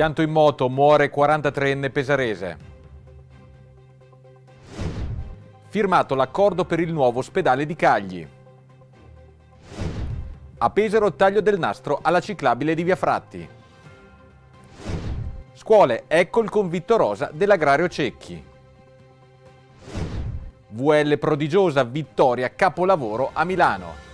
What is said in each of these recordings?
Schianto in moto, muore 43enne pesarese. Firmato l'accordo per il nuovo ospedale di Cagli. A Pesaro taglio del nastro alla ciclabile di Via Fratti. Scuole, ecco il convitto rosa dell'agrario Cecchi. VL prodigiosa, vittoria, capolavoro a Milano.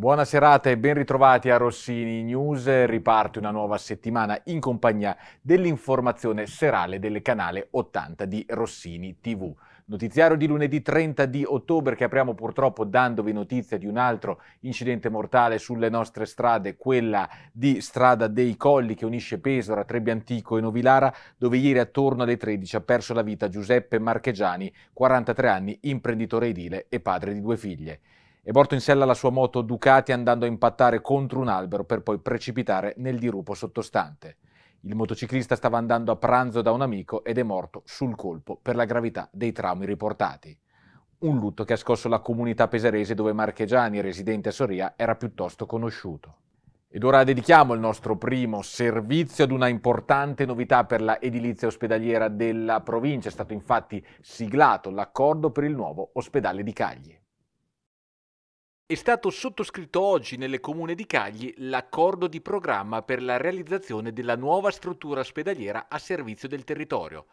Buona serata e ben ritrovati a Rossini News. Riparte una nuova settimana in compagnia dell'informazione serale del canale 80 di Rossini TV. Notiziario di lunedì 30 di ottobre che apriamo purtroppo dandovi notizia di un altro incidente mortale sulle nostre strade, quella di Strada dei Colli che unisce Pesora, Trebbiantico e Novilara, dove ieri attorno alle 13 ha perso la vita Giuseppe Marchegiani, 43 anni, imprenditore edile e padre di due figlie e portò in sella la sua moto Ducati andando a impattare contro un albero per poi precipitare nel dirupo sottostante. Il motociclista stava andando a pranzo da un amico ed è morto sul colpo per la gravità dei traumi riportati. Un lutto che ha scosso la comunità peserese dove Marchegiani, residente a Soria, era piuttosto conosciuto. Ed ora dedichiamo il nostro primo servizio ad una importante novità per la edilizia ospedaliera della provincia. È stato infatti siglato l'accordo per il nuovo ospedale di Cagli. È stato sottoscritto oggi nelle comune di Cagli l'accordo di programma per la realizzazione della nuova struttura ospedaliera a servizio del territorio.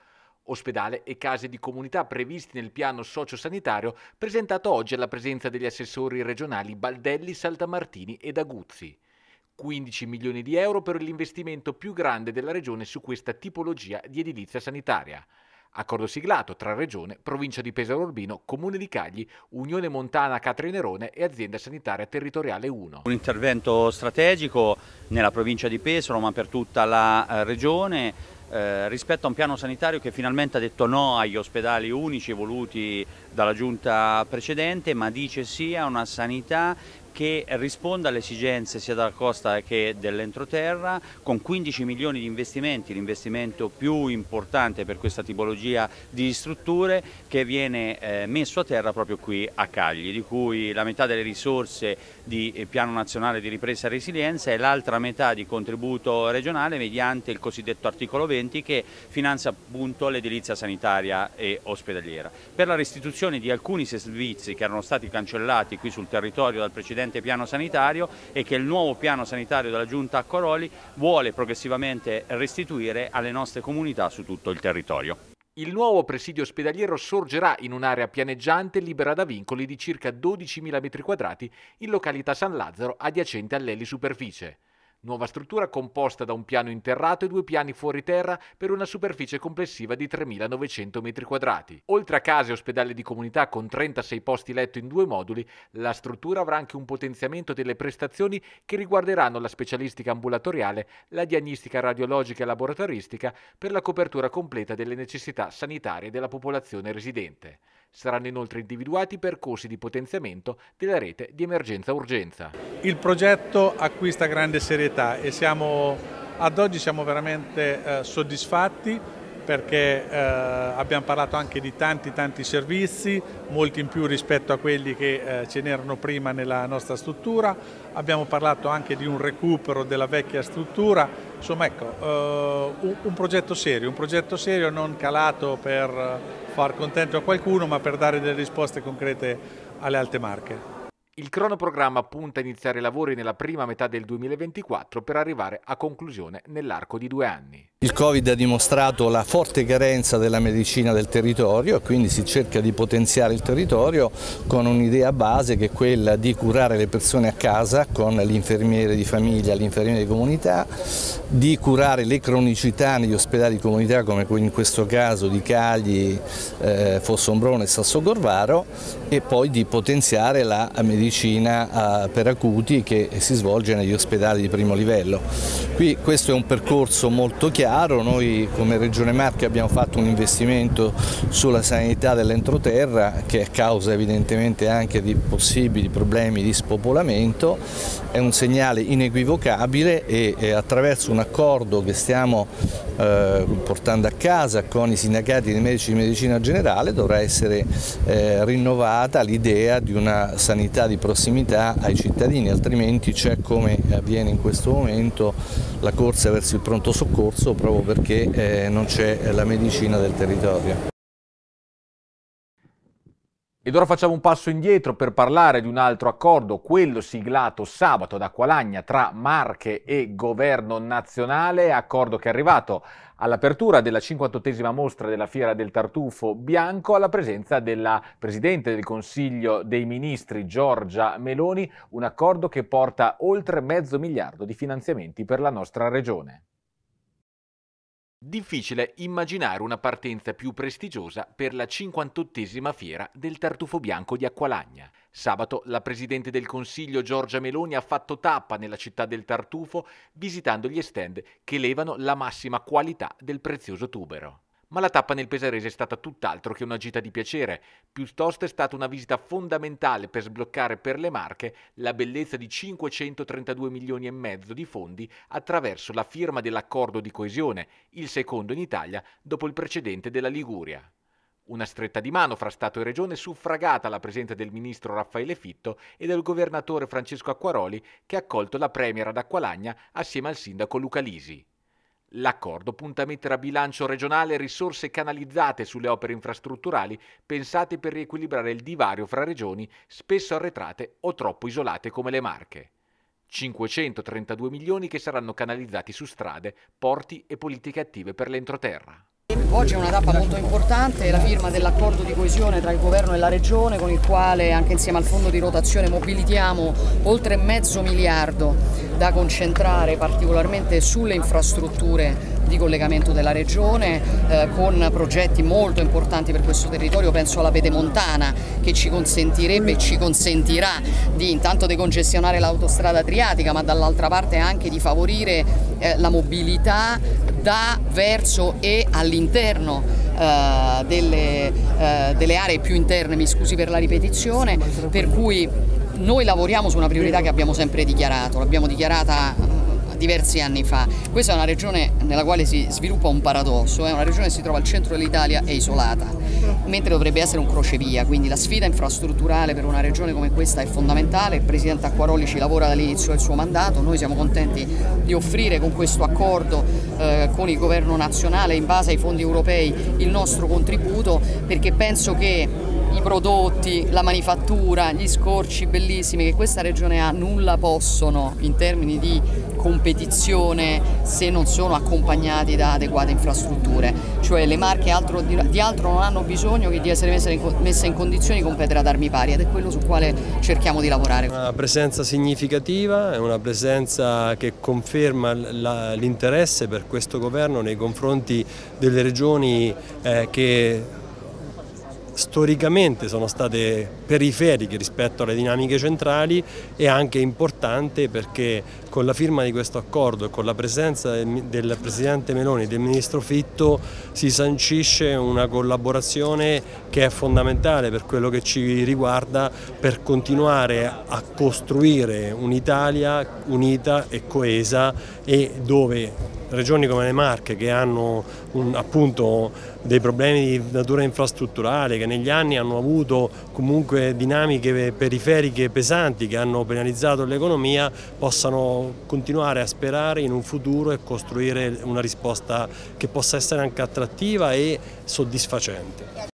Ospedale e case di comunità previsti nel piano sociosanitario presentato oggi alla presenza degli assessori regionali Baldelli, Saltamartini ed Aguzzi. 15 milioni di euro per l'investimento più grande della regione su questa tipologia di edilizia sanitaria. Accordo siglato tra Regione, Provincia di Pesaro Urbino, Comune di Cagli, Unione Montana Catrinerone e Azienda Sanitaria Territoriale 1. Un intervento strategico nella provincia di Pesaro ma per tutta la eh, regione eh, rispetto a un piano sanitario che finalmente ha detto no agli ospedali unici voluti dalla giunta precedente ma dice sì a una sanità che risponda alle esigenze sia della costa che dell'entroterra con 15 milioni di investimenti, l'investimento più importante per questa tipologia di strutture che viene eh, messo a terra proprio qui a Cagli, di cui la metà delle risorse di eh, Piano Nazionale di Ripresa e Resilienza e l'altra metà di contributo regionale mediante il cosiddetto articolo 20 che finanzia appunto l'edilizia sanitaria e ospedaliera. Per la restituzione di alcuni servizi che erano stati cancellati qui sul territorio dal precedente precedente piano sanitario e che il nuovo piano sanitario della Giunta a Coroli vuole progressivamente restituire alle nostre comunità su tutto il territorio. Il nuovo presidio ospedaliero sorgerà in un'area pianeggiante libera da vincoli di circa 12.000 m2 in località San Lazzaro adiacente all'eli superficie. Nuova struttura composta da un piano interrato e due piani fuori terra per una superficie complessiva di 3.900 m2. Oltre a case e ospedali di comunità con 36 posti letto in due moduli, la struttura avrà anche un potenziamento delle prestazioni che riguarderanno la specialistica ambulatoriale, la diagnostica radiologica e laboratoristica per la copertura completa delle necessità sanitarie della popolazione residente. Saranno inoltre individuati percorsi di potenziamento della rete di emergenza-urgenza. Il progetto acquista grande serietà e siamo, ad oggi siamo veramente eh, soddisfatti perché eh, abbiamo parlato anche di tanti tanti servizi, molti in più rispetto a quelli che eh, ce n'erano prima nella nostra struttura, abbiamo parlato anche di un recupero della vecchia struttura, insomma ecco, eh, un, un, progetto serio, un progetto serio non calato per far contento a qualcuno ma per dare delle risposte concrete alle alte marche. Il cronoprogramma punta a iniziare i lavori nella prima metà del 2024 per arrivare a conclusione nell'arco di due anni. Il Covid ha dimostrato la forte carenza della medicina del territorio e quindi si cerca di potenziare il territorio con un'idea base che è quella di curare le persone a casa con l'infermiere di famiglia, l'infermiere di comunità, di curare le cronicità negli ospedali di comunità come in questo caso di Cagli, eh, Fossombrone e Sassogorvaro e poi di potenziare la medicina medicina per acuti che si svolge negli ospedali di primo livello. Qui questo è un percorso molto chiaro, noi come Regione Marche abbiamo fatto un investimento sulla sanità dell'entroterra che è causa evidentemente anche di possibili problemi di spopolamento, è un segnale inequivocabile e, attraverso un accordo che stiamo eh, portando a casa con i sindacati dei medici di medicina generale dovrà essere eh, rinnovata l'idea di una sanità di di prossimità ai cittadini, altrimenti c'è come avviene in questo momento la corsa verso il pronto soccorso proprio perché eh, non c'è la medicina del territorio. Ed ora facciamo un passo indietro per parlare di un altro accordo, quello siglato sabato da Qualagna tra Marche e Governo nazionale, accordo che è arrivato all'apertura della 58esima mostra della Fiera del Tartufo Bianco, alla presenza della Presidente del Consiglio dei Ministri Giorgia Meloni, un accordo che porta oltre mezzo miliardo di finanziamenti per la nostra regione. Difficile immaginare una partenza più prestigiosa per la 58esima Fiera del Tartufo Bianco di Acqualagna. Sabato la Presidente del Consiglio Giorgia Meloni ha fatto tappa nella città del Tartufo visitando gli stand che levano la massima qualità del prezioso tubero. Ma la tappa nel Pesarese è stata tutt'altro che una gita di piacere, piuttosto è stata una visita fondamentale per sbloccare per le marche la bellezza di 532 milioni e mezzo di fondi attraverso la firma dell'accordo di coesione, il secondo in Italia dopo il precedente della Liguria. Una stretta di mano fra Stato e Regione suffragata alla presenza del ministro Raffaele Fitto e del governatore Francesco Acquaroli che ha accolto la premiera ad Acqualagna assieme al sindaco Luca Lisi. L'accordo punta a mettere a bilancio regionale risorse canalizzate sulle opere infrastrutturali pensate per riequilibrare il divario fra regioni spesso arretrate o troppo isolate come le Marche. 532 milioni che saranno canalizzati su strade, porti e politiche attive per l'entroterra. Oggi è una tappa molto importante, la firma dell'accordo di coesione tra il governo e la regione con il quale anche insieme al fondo di rotazione mobilitiamo oltre mezzo miliardo da concentrare particolarmente sulle infrastrutture di collegamento della regione eh, con progetti molto importanti per questo territorio, penso alla Pedemontana che ci consentirebbe e ci consentirà di intanto decongestionare l'autostrada triatica ma dall'altra parte anche di favorire eh, la mobilità da, verso e all'interno eh, delle, eh, delle aree più interne, mi scusi per la ripetizione, per cui noi lavoriamo su una priorità che abbiamo sempre dichiarato, l'abbiamo dichiarata diversi anni fa. Questa è una regione nella quale si sviluppa un paradosso, è eh. una regione che si trova al centro dell'Italia e isolata, mentre dovrebbe essere un crocevia, quindi la sfida infrastrutturale per una regione come questa è fondamentale, il Presidente Acquaroli ci lavora dall'inizio del suo mandato, noi siamo contenti di offrire con questo accordo eh, con il governo nazionale in base ai fondi europei il nostro contributo perché penso che i prodotti, la manifattura, gli scorci bellissimi che questa regione ha nulla possono in termini di competizione se non sono accompagnati da adeguate infrastrutture, cioè le marche altro, di altro non hanno bisogno che di essere messe in condizioni di competere ad armi pari ed è quello su quale cerchiamo di lavorare. Una presenza significativa, è una presenza che conferma l'interesse per questo governo nei confronti delle regioni eh, che storicamente sono state periferiche rispetto alle dinamiche centrali e anche importante perché con la firma di questo accordo e con la presenza del Presidente Meloni e del Ministro Fitto si sancisce una collaborazione che è fondamentale per quello che ci riguarda per continuare a costruire un'Italia unita e coesa e dove regioni come le Marche che hanno un, appunto dei problemi di natura infrastrutturale che negli anni hanno avuto comunque dinamiche periferiche pesanti che hanno penalizzato l'economia possano continuare a sperare in un futuro e costruire una risposta che possa essere anche attrattiva e soddisfacente.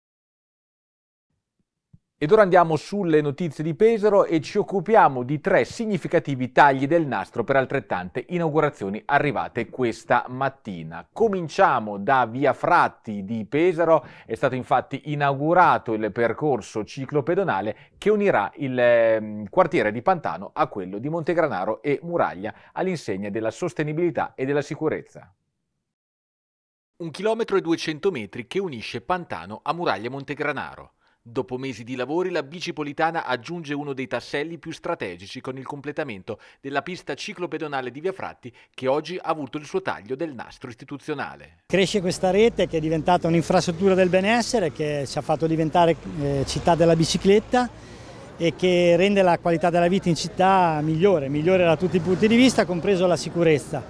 Ed ora andiamo sulle notizie di Pesaro e ci occupiamo di tre significativi tagli del nastro per altrettante inaugurazioni arrivate questa mattina. Cominciamo da Via Fratti di Pesaro, è stato infatti inaugurato il percorso ciclopedonale che unirà il ehm, quartiere di Pantano a quello di Montegranaro e Muraglia all'insegna della sostenibilità e della sicurezza un chilometro e 200 metri che unisce Pantano a Muraglia Montegranaro. Dopo mesi di lavori, la bicipolitana aggiunge uno dei tasselli più strategici con il completamento della pista ciclopedonale di Via Fratti, che oggi ha avuto il suo taglio del nastro istituzionale. Cresce questa rete che è diventata un'infrastruttura del benessere, che ci ha fatto diventare eh, città della bicicletta e che rende la qualità della vita in città migliore, migliore da tutti i punti di vista, compreso la sicurezza.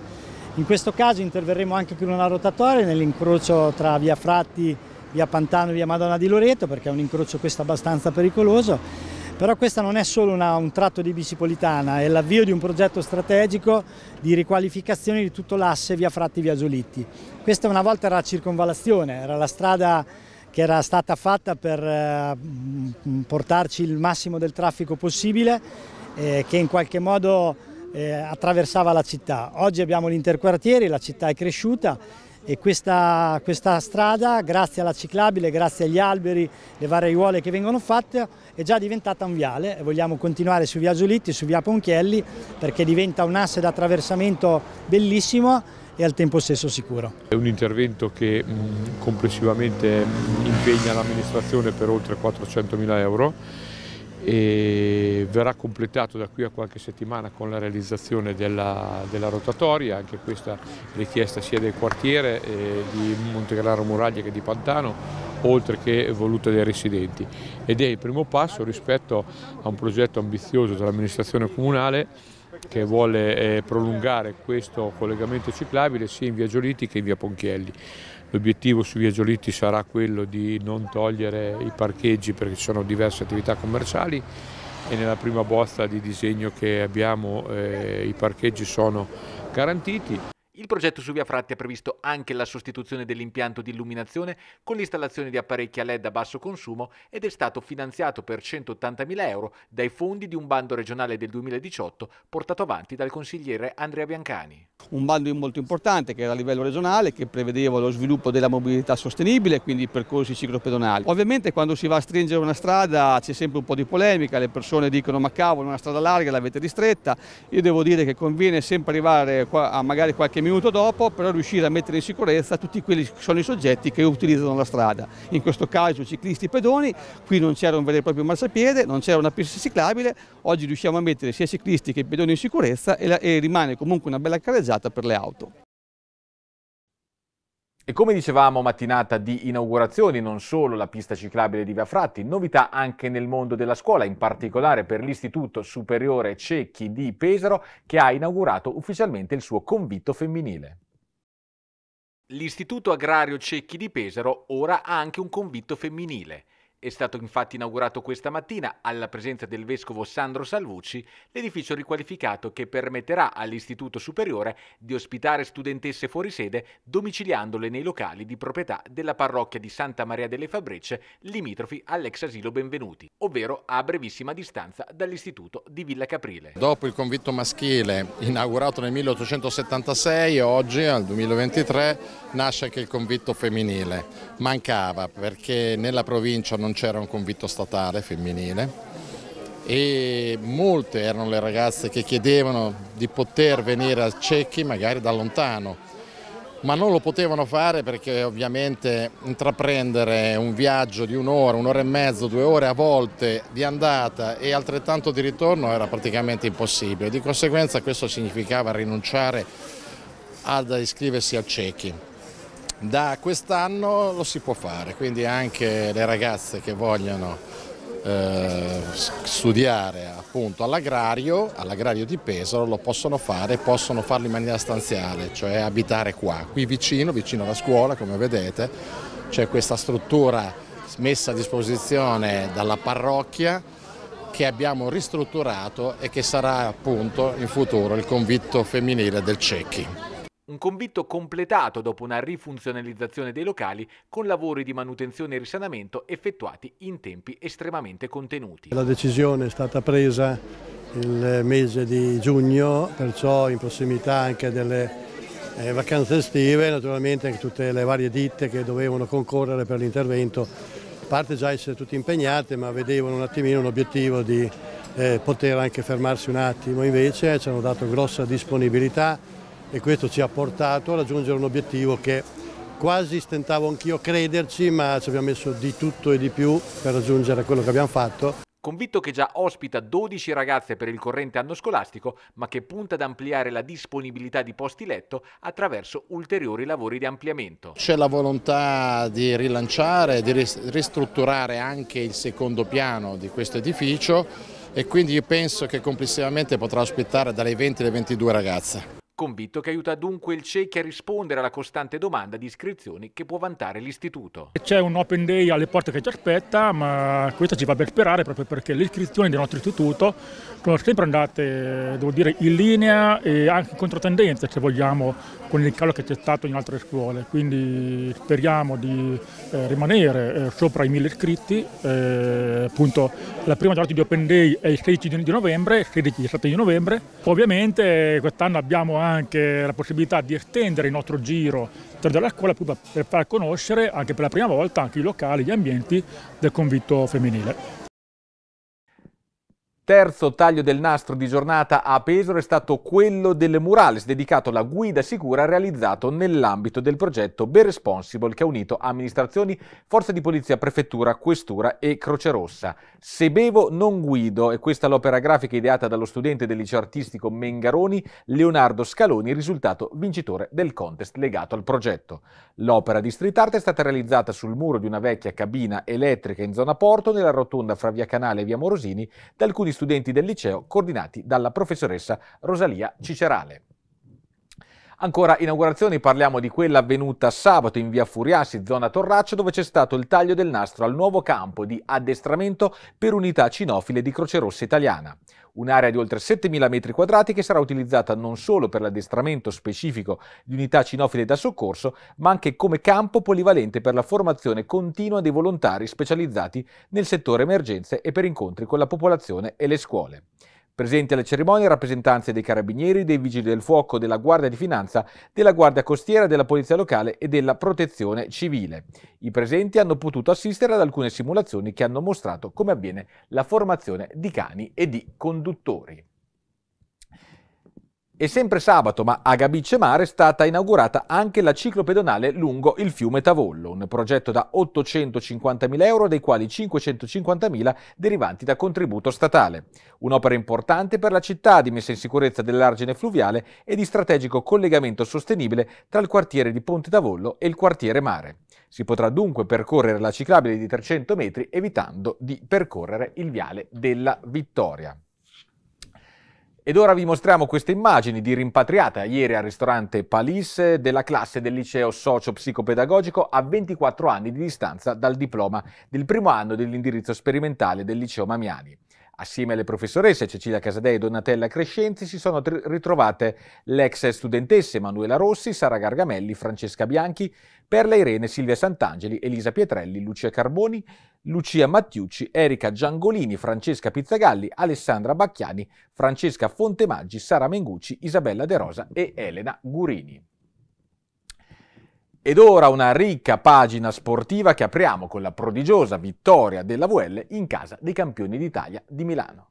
In questo caso interverremo anche con una rotatoria nell'incrocio tra Via Fratti e via Pantano, via Madonna di Loreto, perché è un incrocio questo abbastanza pericoloso, però questa non è solo una, un tratto di bicipolitana, è l'avvio di un progetto strategico di riqualificazione di tutto l'asse via Fratti via Giolitti. Questa una volta era la circonvalazione, era la strada che era stata fatta per eh, mm, portarci il massimo del traffico possibile, eh, che in qualche modo eh, attraversava la città. Oggi abbiamo l'interquartieri, la città è cresciuta e questa, questa, strada grazie alla ciclabile, grazie agli alberi, le varie ruole che vengono fatte è già diventata un viale e vogliamo continuare su via Giolitti, su via Ponchielli perché diventa un asse d'attraversamento bellissimo e al tempo stesso sicuro. È un intervento che mm, complessivamente impegna l'amministrazione per oltre 400 euro e verrà completato da qui a qualche settimana con la realizzazione della, della rotatoria, anche questa richiesta sia del quartiere eh, di Montegrano Muraglia che di Pantano, oltre che voluta dai residenti ed è il primo passo rispetto a un progetto ambizioso dell'amministrazione comunale che vuole eh, prolungare questo collegamento ciclabile sia in via Giolitti che in via Ponchielli. L'obiettivo su Via Giolitti sarà quello di non togliere i parcheggi perché ci sono diverse attività commerciali e nella prima bozza di disegno che abbiamo eh, i parcheggi sono garantiti. Il progetto su Via Fratti ha previsto anche la sostituzione dell'impianto di illuminazione con l'installazione di apparecchi a LED a basso consumo ed è stato finanziato per 180.000 euro dai fondi di un bando regionale del 2018 portato avanti dal consigliere Andrea Biancani. Un bando molto importante che era a livello regionale che prevedeva lo sviluppo della mobilità sostenibile, quindi percorsi ciclopedonali. Ovviamente quando si va a stringere una strada c'è sempre un po' di polemica, le persone dicono ma cavolo una strada larga l'avete ristretta, io devo dire che conviene sempre arrivare a magari qualche minuto minuto dopo per riuscire a mettere in sicurezza tutti quelli che sono i soggetti che utilizzano la strada. In questo caso ciclisti e pedoni, qui non c'era un vero e proprio marciapiede, non c'era una pista ciclabile, oggi riusciamo a mettere sia ciclisti che pedoni in sicurezza e, la, e rimane comunque una bella carreggiata per le auto. E come dicevamo, mattinata di inaugurazioni, non solo la pista ciclabile di Via Fratti, novità anche nel mondo della scuola, in particolare per l'Istituto Superiore Cecchi di Pesaro, che ha inaugurato ufficialmente il suo convitto femminile. L'Istituto Agrario Cecchi di Pesaro ora ha anche un convitto femminile. È stato infatti inaugurato questa mattina, alla presenza del vescovo Sandro Salvucci, l'edificio riqualificato che permetterà all'Istituto Superiore di ospitare studentesse fuori sede domiciliandole nei locali di proprietà della parrocchia di Santa Maria delle Fabbrece, limitrofi all'ex asilo Benvenuti, ovvero a brevissima distanza dall'Istituto di Villa Caprile. Dopo il convitto maschile inaugurato nel 1876, oggi, al 2023, nasce anche il convitto femminile. Mancava perché nella provincia non non c'era un convitto statale femminile e molte erano le ragazze che chiedevano di poter venire a Cecchi magari da lontano, ma non lo potevano fare perché ovviamente intraprendere un viaggio di un'ora, un'ora e mezzo, due ore a volte di andata e altrettanto di ritorno era praticamente impossibile. Di conseguenza questo significava rinunciare ad iscriversi a Cecchi. Da quest'anno lo si può fare, quindi anche le ragazze che vogliono eh, studiare appunto all'agrario, all'agrario di Pesaro lo possono fare, possono farlo in maniera stanziale, cioè abitare qua, qui vicino, vicino alla scuola come vedete, c'è questa struttura messa a disposizione dalla parrocchia che abbiamo ristrutturato e che sarà appunto in futuro il convitto femminile del Cecchi. Un convitto completato dopo una rifunzionalizzazione dei locali con lavori di manutenzione e risanamento effettuati in tempi estremamente contenuti. La decisione è stata presa il mese di giugno, perciò in prossimità anche delle eh, vacanze estive, naturalmente anche tutte le varie ditte che dovevano concorrere per l'intervento, a parte già essere tutte impegnate, ma vedevano un attimino un obiettivo di eh, poter anche fermarsi un attimo, invece ci hanno dato grossa disponibilità e questo ci ha portato a raggiungere un obiettivo che quasi stentavo anch'io a crederci, ma ci abbiamo messo di tutto e di più per raggiungere quello che abbiamo fatto Convinto che già ospita 12 ragazze per il corrente anno scolastico, ma che punta ad ampliare la disponibilità di posti letto attraverso ulteriori lavori di ampliamento. C'è la volontà di rilanciare, di ristrutturare anche il secondo piano di questo edificio e quindi io penso che complessivamente potrà ospitare dalle 20 alle 22 ragazze convitto che aiuta dunque il CECHI a rispondere alla costante domanda di iscrizioni che può vantare l'istituto. C'è un open day alle porte che ci aspetta, ma questo ci va ben sperare proprio perché le iscrizioni del nostro istituto sono sempre andate, devo dire, in linea e anche in controtendenza, se vogliamo, con il calo che c'è stato in altre scuole. Quindi speriamo di eh, rimanere eh, sopra i mille iscritti. Eh, appunto, la prima giornata di open day è il 16 di novembre, 16 17 di novembre. Ovviamente quest'anno abbiamo anche anche la possibilità di estendere il nostro giro della scuola per far conoscere anche per la prima volta anche i locali, gli ambienti del convitto femminile terzo taglio del nastro di giornata a Pesaro è stato quello del Murales, dedicato alla guida sicura realizzato nell'ambito del progetto Be Responsible che ha unito amministrazioni, forze di polizia, prefettura, questura e Croce Rossa. Se bevo non guido, e questa è l'opera grafica ideata dallo studente del liceo artistico Mengaroni, Leonardo Scaloni, risultato vincitore del contest legato al progetto. L'opera di street art è stata realizzata sul muro di una vecchia cabina elettrica in zona Porto, nella rotonda fra via Canale e via Morosini, da alcuni studenti studenti del liceo coordinati dalla professoressa Rosalia Cicerale. Ancora inaugurazioni, parliamo di quella avvenuta sabato in via Furiassi, zona Torraccio, dove c'è stato il taglio del nastro al nuovo campo di addestramento per unità cinofile di Croce Rossa Italiana. Un'area di oltre 7.000 m2 che sarà utilizzata non solo per l'addestramento specifico di unità cinofile da soccorso, ma anche come campo polivalente per la formazione continua dei volontari specializzati nel settore emergenze e per incontri con la popolazione e le scuole. Presenti alle cerimonie rappresentanze dei carabinieri, dei vigili del fuoco, della Guardia di Finanza, della Guardia Costiera, della Polizia Locale e della Protezione Civile. I presenti hanno potuto assistere ad alcune simulazioni che hanno mostrato come avviene la formazione di cani e di conduttori. E sempre sabato, ma a Gabice Mare, è stata inaugurata anche la ciclopedonale lungo il fiume Tavollo, un progetto da 850.000 euro, dei quali 550.000 derivanti da contributo statale. Un'opera importante per la città di messa in sicurezza dell'argine fluviale e di strategico collegamento sostenibile tra il quartiere di Ponte Tavollo e il quartiere Mare. Si potrà dunque percorrere la ciclabile di 300 metri evitando di percorrere il viale della Vittoria. Ed ora vi mostriamo queste immagini di rimpatriata ieri al ristorante Palisse della classe del liceo socio-psicopedagogico a 24 anni di distanza dal diploma del primo anno dell'indirizzo sperimentale del liceo Mamiani. Assieme alle professoresse Cecilia Casadei e Donatella Crescenzi si sono ritrovate le ex studentesse Manuela Rossi, Sara Gargamelli, Francesca Bianchi, Perla Irene, Silvia Sant'Angeli, Elisa Pietrelli, Lucia Carboni, Lucia Mattiucci, Erika Giangolini, Francesca Pizzagalli, Alessandra Bacchiani, Francesca Fontemaggi, Sara Mengucci, Isabella De Rosa e Elena Gurini. Ed ora una ricca pagina sportiva che apriamo con la prodigiosa vittoria della VL in casa dei campioni d'Italia di Milano.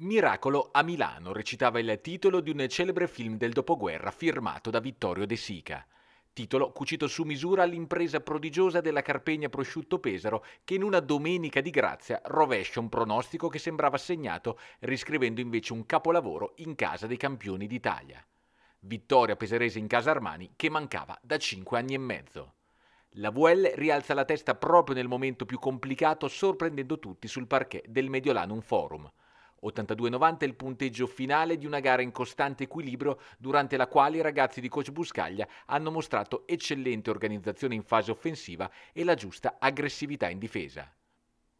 Miracolo a Milano recitava il titolo di un celebre film del dopoguerra firmato da Vittorio De Sica. Titolo cucito su misura all'impresa prodigiosa della Carpegna Prosciutto Pesaro che in una domenica di grazia rovescia un pronostico che sembrava segnato, riscrivendo invece un capolavoro in casa dei campioni d'Italia vittoria peserese in casa Armani che mancava da 5 anni e mezzo. La VL rialza la testa proprio nel momento più complicato sorprendendo tutti sul parquet del Mediolanum Forum. 82-90 è il punteggio finale di una gara in costante equilibrio durante la quale i ragazzi di coach Buscaglia hanno mostrato eccellente organizzazione in fase offensiva e la giusta aggressività in difesa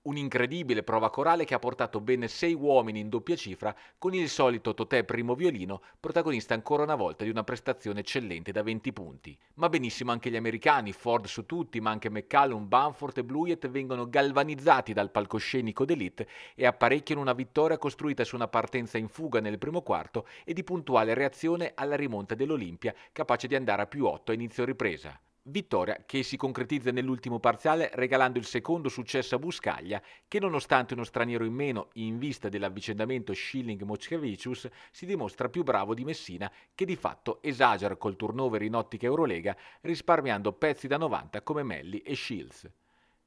un'incredibile prova corale che ha portato ben sei uomini in doppia cifra con il solito Totè primo violino, protagonista ancora una volta di una prestazione eccellente da 20 punti. Ma benissimo anche gli americani, Ford su tutti, ma anche McCallum, Banford e Bluiet vengono galvanizzati dal palcoscenico d'elite e apparecchiano una vittoria costruita su una partenza in fuga nel primo quarto e di puntuale reazione alla rimonta dell'Olimpia, capace di andare a più 8 a inizio ripresa. Vittoria che si concretizza nell'ultimo parziale regalando il secondo successo a Buscaglia che nonostante uno straniero in meno in vista dell'avvicendamento Schilling-Moskevicius si dimostra più bravo di Messina che di fatto esagera col turnover in ottica Eurolega risparmiando pezzi da 90 come Melli e Shields.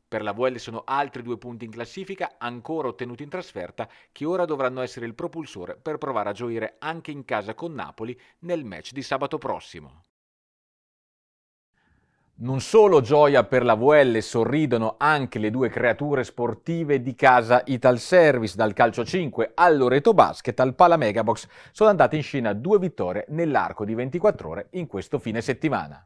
Per la VL sono altri due punti in classifica ancora ottenuti in trasferta che ora dovranno essere il propulsore per provare a gioire anche in casa con Napoli nel match di sabato prossimo. Non solo gioia per la VL sorridono anche le due creature sportive di casa Ital Service, dal calcio 5 al Loreto Basket al Pala Megabox, sono andate in scena due vittorie nell'arco di 24 ore in questo fine settimana.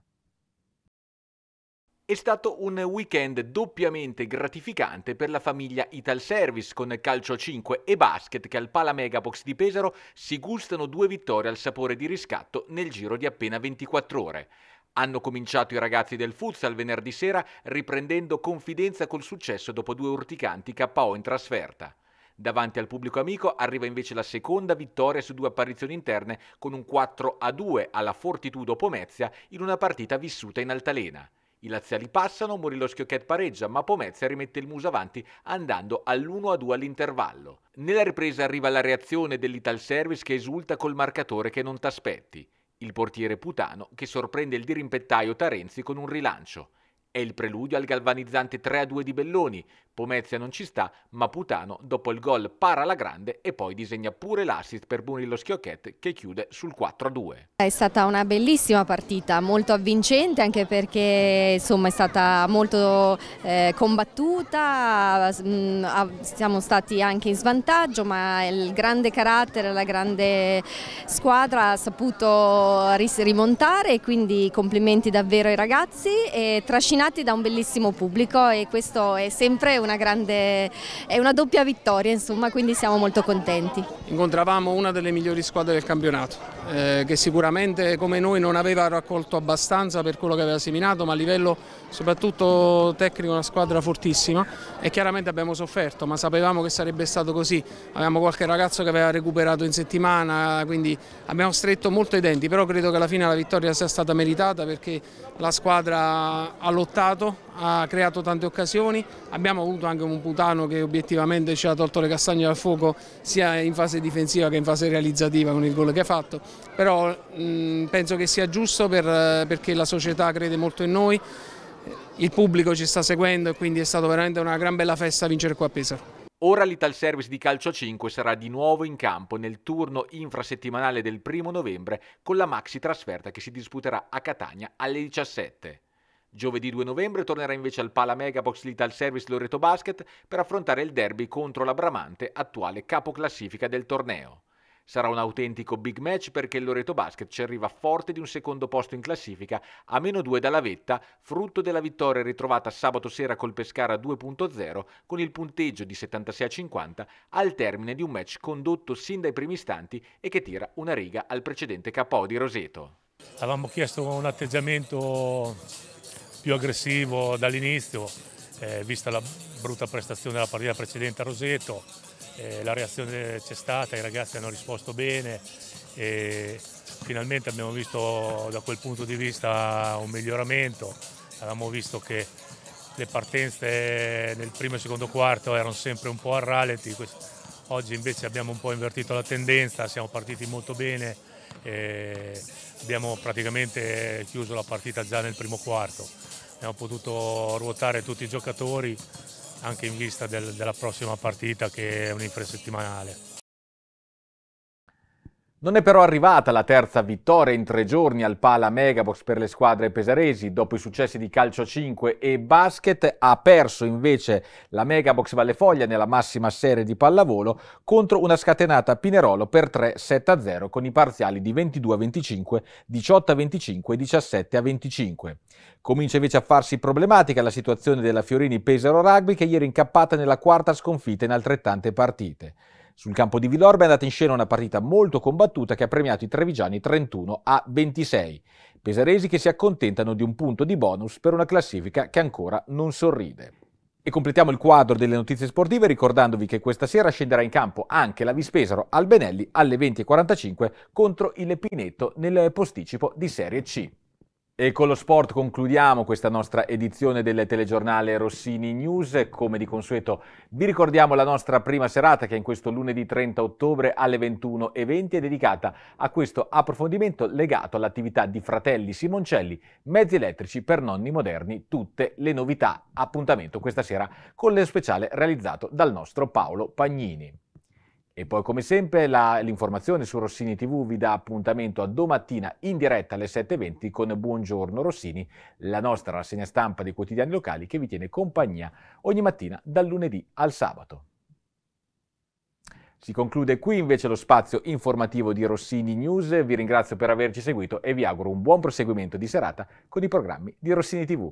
È stato un weekend doppiamente gratificante per la famiglia Ital Service con calcio 5 e basket che al Pala Megabox di Pesaro si gustano due vittorie al sapore di riscatto nel giro di appena 24 ore. Hanno cominciato i ragazzi del futsal venerdì sera riprendendo confidenza col successo dopo due urticanti KO in trasferta. Davanti al pubblico amico arriva invece la seconda vittoria su due apparizioni interne con un 4 a 2 alla Fortitudo Pomezia in una partita vissuta in altalena. I laziali passano, Murillo Schiochet pareggia, ma Pomezia rimette il muso avanti andando all'1-2 a all'intervallo. Nella ripresa arriva la reazione dell'Ital Service che esulta col marcatore che non t'aspetti il portiere Putano che sorprende il dirimpettaio Tarenzi con un rilancio. È il preludio al galvanizzante 3-2 di Belloni, Pomezia non ci sta, ma Putano dopo il gol para la grande e poi disegna pure l'assist per Murillo Schiocchetti che chiude sul 4-2. È stata una bellissima partita, molto avvincente anche perché insomma, è stata molto eh, combattuta, mm, siamo stati anche in svantaggio ma il grande carattere, la grande squadra ha saputo rimontare quindi complimenti davvero ai ragazzi e trascinati da un bellissimo pubblico e questo è sempre un una grande, è una doppia vittoria insomma, quindi siamo molto contenti. Incontravamo una delle migliori squadre del campionato, eh, che sicuramente come noi non aveva raccolto abbastanza per quello che aveva seminato, ma a livello soprattutto tecnico una squadra fortissima e chiaramente abbiamo sofferto, ma sapevamo che sarebbe stato così, avevamo qualche ragazzo che aveva recuperato in settimana, quindi abbiamo stretto molto i denti, però credo che alla fine la vittoria sia stata meritata perché la squadra ha lottato, ha creato tante occasioni, abbiamo avuto anche un Putano che obiettivamente ci ha tolto le castagne dal fuoco sia in fase difensiva che in fase realizzativa con il gol che ha fatto, però mh, mm, penso che sia giusto per, eh, perché la società crede molto in noi, il pubblico ci sta seguendo e quindi è stata veramente una gran bella festa vincere qua a Pesaro. Ora l'Ital Service di calcio a 5 sarà di nuovo in campo nel turno infrasettimanale del primo novembre con la maxi trasferta che si disputerà a Catania alle 17. Giovedì 2 novembre tornerà invece al Pala Megabox l'Ital Service Loreto Basket per affrontare il derby contro la Bramante, attuale capoclassifica del torneo. Sarà un autentico big match perché il Loreto Basket ci arriva forte di un secondo posto in classifica a meno 2 dalla vetta, frutto della vittoria ritrovata sabato sera col Pescara 2.0 con il punteggio di 76 50 al termine di un match condotto sin dai primi istanti e che tira una riga al precedente KO di Roseto. Avevamo chiesto un atteggiamento più aggressivo dall'inizio, eh, vista la brutta prestazione della partita precedente a Roseto, eh, la reazione c'è stata, i ragazzi hanno risposto bene e finalmente abbiamo visto da quel punto di vista un miglioramento, avevamo visto che le partenze nel primo e secondo quarto erano sempre un po' a ralenti, oggi invece abbiamo un po' invertito la tendenza, siamo partiti molto bene E abbiamo praticamente chiuso la partita già nel primo quarto abbiamo potuto ruotare tutti i giocatori anche in vista del, della prossima partita che è un non è però arrivata la terza vittoria in tre giorni al Pala Megabox per le squadre pesaresi. Dopo i successi di calcio 5 e basket, ha perso invece la Megabox Valle Foglia nella massima serie di pallavolo contro una scatenata Pinerolo per 3-7-0 con i parziali di 22-25, 18-25 17-25. Comincia invece a farsi problematica la situazione della Fiorini Pesaro Rugby che ieri è incappata nella quarta sconfitta in altrettante partite. Sul campo di Villorba è andata in scena una partita molto combattuta che ha premiato i trevigiani 31 a 26. Pesaresi che si accontentano di un punto di bonus per una classifica che ancora non sorride. E completiamo il quadro delle notizie sportive ricordandovi che questa sera scenderà in campo anche la Vispesaro Albenelli alle 20.45 contro il Pineto nel posticipo di Serie C. E con lo sport concludiamo questa nostra edizione del telegiornale Rossini News. Come di consueto vi ricordiamo la nostra prima serata che è in questo lunedì 30 ottobre alle 21.20 è dedicata a questo approfondimento legato all'attività di Fratelli Simoncelli, mezzi elettrici per nonni moderni, tutte le novità. Appuntamento questa sera con lo speciale realizzato dal nostro Paolo Pagnini. E poi come sempre la, l'informazione su Rossini TV vi dà appuntamento a domattina in diretta alle 7.20 con Buongiorno Rossini, la nostra rassegna stampa dei quotidiani locali che vi tiene compagnia ogni mattina dal lunedì al sabato. Si conclude qui invece lo spazio informativo di Rossini News, vi ringrazio per averci seguito e vi auguro un buon proseguimento di serata con i programmi di Rossini TV.